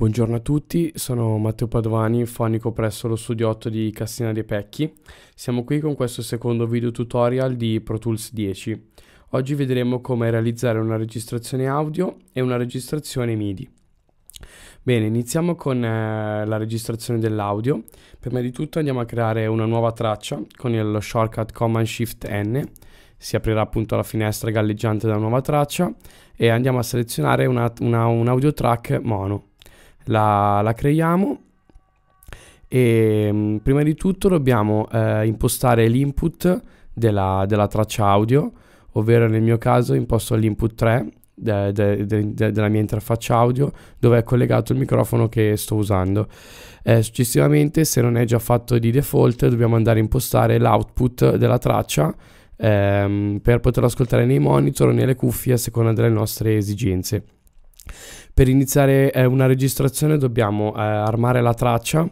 Buongiorno a tutti, sono Matteo Padovani, fonico presso lo studio 8 di Cassina dei Pecchi. Siamo qui con questo secondo video tutorial di Pro Tools 10. Oggi vedremo come realizzare una registrazione audio e una registrazione MIDI. Bene, iniziamo con eh, la registrazione dell'audio. Prima di tutto andiamo a creare una nuova traccia con lo shortcut Command Shift N. Si aprirà appunto la finestra galleggiante della nuova traccia e andiamo a selezionare un audio track mono la, la creiamo e mm, prima di tutto dobbiamo eh, impostare l'input della, della, traccia audio ovvero nel mio caso imposto l'input 3 de, de, de, della mia interfaccia audio dove è collegato il microfono che sto usando eh, successivamente se non è già fatto di default dobbiamo andare a impostare l'output della traccia ehm, per poterlo ascoltare nei monitor o nelle cuffie a seconda delle nostre esigenze per iniziare eh, una registrazione dobbiamo eh, armare la traccia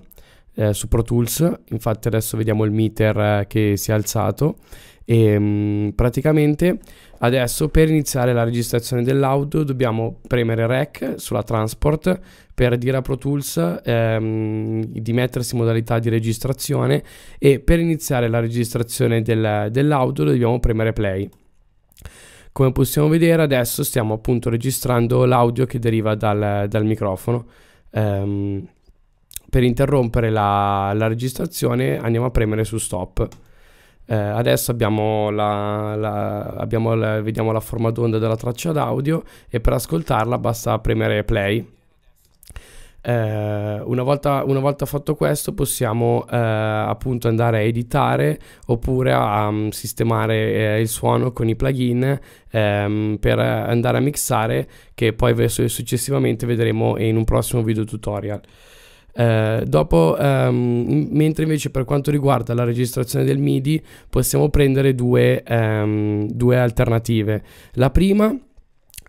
eh, su Pro Tools, infatti adesso vediamo il meter eh, che si è alzato e ehm, mh, praticamente adesso per iniziare la registrazione dell'audio dobbiamo premere REC sulla transport per dire a Pro Tools ehm, di mettersi in modalità di registrazione e per iniziare la registrazione del, dell'audio dobbiamo premere play. Come possiamo vedere adesso stiamo appunto registrando l'audio che deriva dal, dal microfono. Um, per interrompere la, la, registrazione andiamo a premere su stop. Eh, adesso abbiamo la, la, abbiamo la, vediamo la forma d'onda della traccia d'audio e per ascoltarla basta premere play eh, una, volta, una, volta, fatto questo possiamo eh, appunto andare a editare oppure a, um, sistemare eh, il suono con i plugin ehm, per andare a mixare che poi successivamente vedremo in un prossimo video tutorial. Eh, dopo, ehm, mentre invece per quanto riguarda la registrazione del MIDI possiamo prendere due, ehm, due alternative. La prima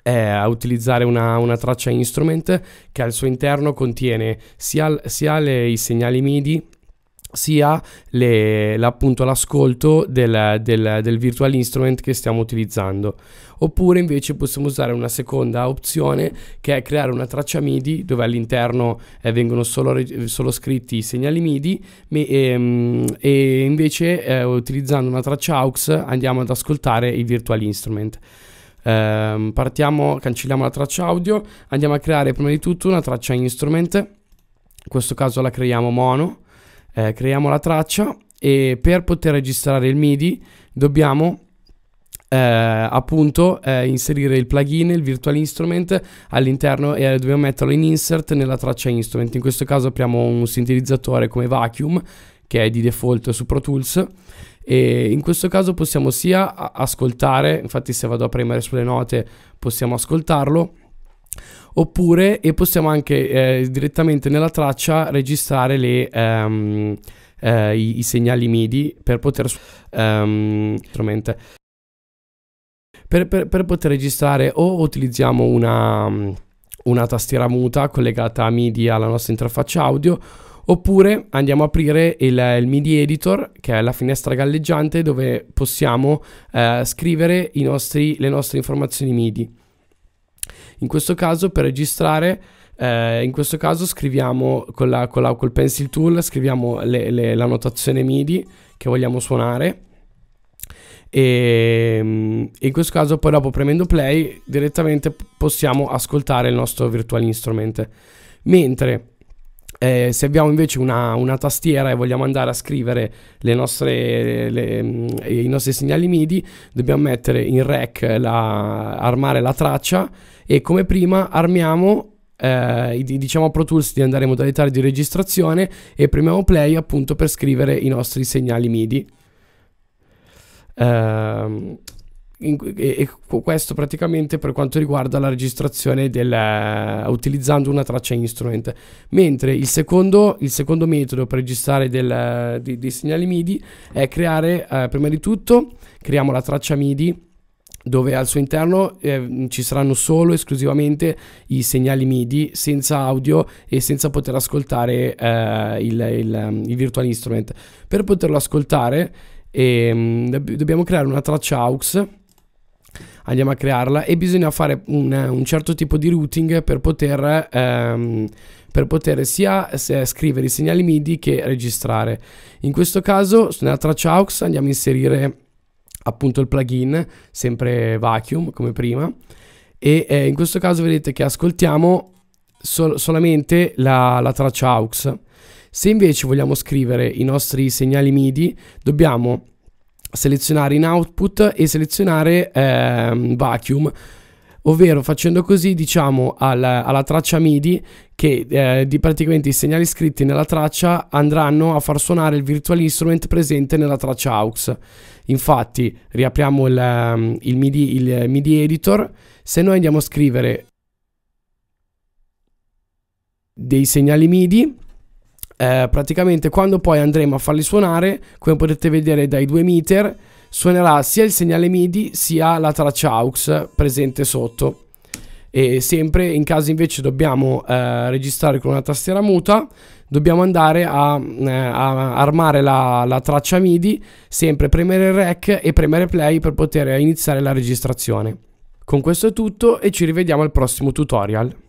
è a utilizzare una, una traccia instrument che al suo interno contiene sia, sia le, i segnali MIDI sia le, appunto l'ascolto del, del, del, virtual instrument che stiamo utilizzando oppure invece possiamo usare una seconda opzione che è creare una traccia MIDI dove all'interno eh, vengono solo, solo, scritti i segnali MIDI e, ehm, e invece eh, utilizzando una traccia AUX andiamo ad ascoltare il virtual instrument eh, partiamo, cancelliamo la traccia audio, andiamo a creare prima di tutto una traccia instrument, in questo caso la creiamo mono, eh, creiamo la traccia e per poter registrare il MIDI dobbiamo eh, appunto eh, inserire il plugin, il virtual instrument all'interno e eh, dobbiamo metterlo in insert nella traccia instrument. In questo caso apriamo un sintetizzatore come vacuum che è di default su Pro Tools e in questo caso possiamo sia ascoltare, infatti se vado a premere sulle note possiamo ascoltarlo, oppure e possiamo anche eh, direttamente nella traccia registrare le, um, eh, i, i, segnali MIDI per poter... Um, per, per, per, poter registrare o utilizziamo una, una tastiera muta collegata a MIDI alla nostra interfaccia audio Oppure andiamo a aprire il, il, MIDI editor, che è la finestra galleggiante dove possiamo eh, scrivere nostri, le nostre informazioni MIDI. In questo caso per registrare eh, in questo caso scriviamo con la, con la, col pencil tool scriviamo le, le, la notazione MIDI che vogliamo suonare e ehm, in questo caso poi dopo premendo play direttamente possiamo ascoltare il nostro virtual instrument mentre eh, se abbiamo invece una, una, tastiera e vogliamo andare a scrivere le nostre, le, mm, i nostri segnali MIDI, dobbiamo mettere in REC, la, armare la traccia e come prima armiamo eh, diciamo a Pro Tools di andare in modalità di registrazione e premiamo play appunto per scrivere i nostri segnali MIDI. Eh, in, e, e, questo praticamente per quanto riguarda la registrazione del, uh, utilizzando una traccia instrument mentre il secondo, il secondo metodo per registrare del, uh, di, dei segnali MIDI è creare uh, prima di tutto creiamo la traccia MIDI dove al suo interno eh, ci saranno solo esclusivamente i segnali MIDI senza audio e senza poter ascoltare eh, il, il, ehm, il virtual instrument. Per poterlo ascoltare eh, dobbiamo creare una traccia AUX andiamo a crearla e bisogna fare un, un certo tipo di routing per poter, ehm, per poter sia scrivere i segnali MIDI che registrare. In questo caso nella traccia AUX andiamo a inserire appunto il plugin, sempre vacuum come prima, e eh, in questo caso vedete che ascoltiamo sol solamente la, la traccia AUX. Se invece vogliamo scrivere i nostri segnali MIDI, dobbiamo selezionare in output e selezionare eh, vacuum ovvero facendo così diciamo al, alla traccia MIDI che eh, di praticamente i segnali scritti nella traccia andranno a far suonare il virtual instrument presente nella traccia AUX. Infatti riapriamo il, ehm, il, MIDI, il MIDI editor, se noi andiamo a scrivere dei segnali MIDI eh, praticamente quando poi andremo a farli suonare, come potete vedere dai due meter, suonerà sia il segnale MIDI sia la traccia AUX presente sotto. E sempre in caso invece dobbiamo eh, registrare con una tastiera muta, dobbiamo andare a, eh, a armare la, la, traccia MIDI, sempre premere il REC e premere play per poter iniziare la registrazione. Con questo è tutto e ci rivediamo al prossimo tutorial.